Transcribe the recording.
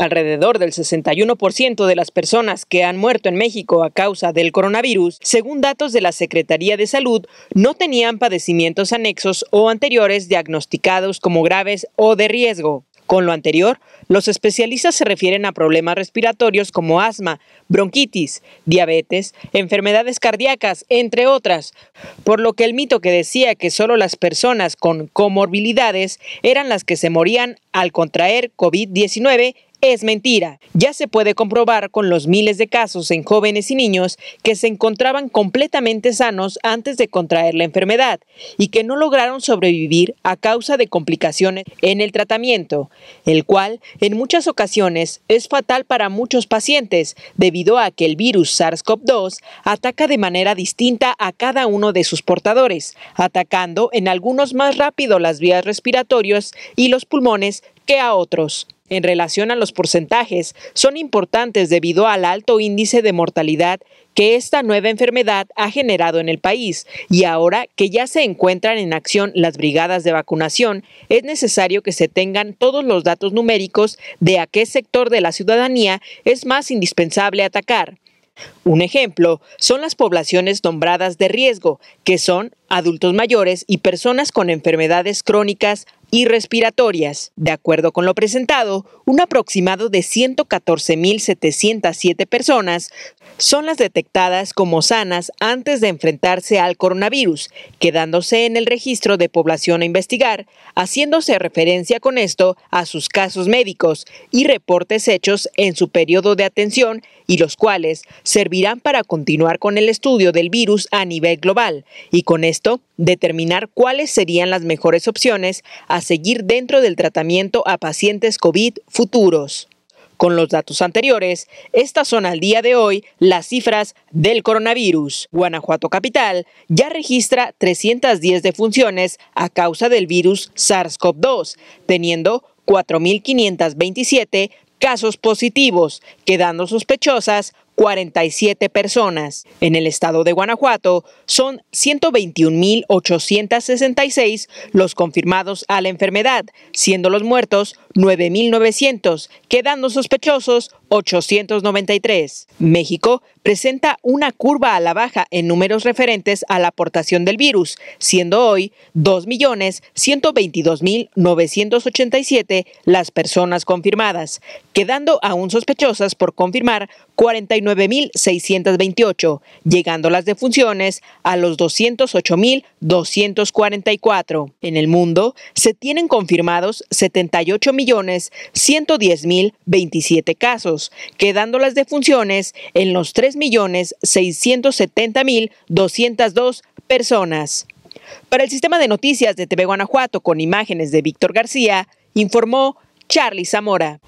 Alrededor del 61% de las personas que han muerto en México a causa del coronavirus, según datos de la Secretaría de Salud, no tenían padecimientos anexos o anteriores diagnosticados como graves o de riesgo. Con lo anterior, los especialistas se refieren a problemas respiratorios como asma, bronquitis, diabetes, enfermedades cardíacas, entre otras, por lo que el mito que decía que solo las personas con comorbilidades eran las que se morían al contraer COVID-19 es mentira. Ya se puede comprobar con los miles de casos en jóvenes y niños que se encontraban completamente sanos antes de contraer la enfermedad y que no lograron sobrevivir a causa de complicaciones en el tratamiento, el cual en muchas ocasiones es fatal para muchos pacientes debido a que el virus SARS-CoV-2 ataca de manera distinta a cada uno de sus portadores, atacando en algunos más rápido las vías respiratorias y los pulmones que a otros en relación a los porcentajes son importantes debido al alto índice de mortalidad que esta nueva enfermedad ha generado en el país y ahora que ya se encuentran en acción las brigadas de vacunación, es necesario que se tengan todos los datos numéricos de a qué sector de la ciudadanía es más indispensable atacar. Un ejemplo son las poblaciones nombradas de riesgo, que son adultos mayores y personas con enfermedades crónicas y respiratorias. De acuerdo con lo presentado, un aproximado de 114.707 personas son las detectadas como sanas antes de enfrentarse al coronavirus, quedándose en el registro de población a investigar, haciéndose referencia con esto a sus casos médicos y reportes hechos en su periodo de atención y los cuales servirán para continuar con el estudio del virus a nivel global y con este determinar cuáles serían las mejores opciones a seguir dentro del tratamiento a pacientes COVID futuros. Con los datos anteriores, estas son al día de hoy las cifras del coronavirus. Guanajuato Capital ya registra 310 defunciones a causa del virus SARS-CoV-2, teniendo 4.527 casos positivos, quedando sospechosas 47 personas. En el estado de Guanajuato son 121.866 los confirmados a la enfermedad, siendo los muertos 9.900, quedando sospechosos 893. México presenta una curva a la baja en números referentes a la aportación del virus, siendo hoy 2.122.987 las personas confirmadas, quedando aún sospechosas por confirmar 49.628, llegando las defunciones a los 208.244. En el mundo se tienen confirmados 78.110.027 casos, quedando las defunciones en los 3.670.202 personas. Para el sistema de noticias de TV Guanajuato con imágenes de Víctor García, informó Charlie Zamora.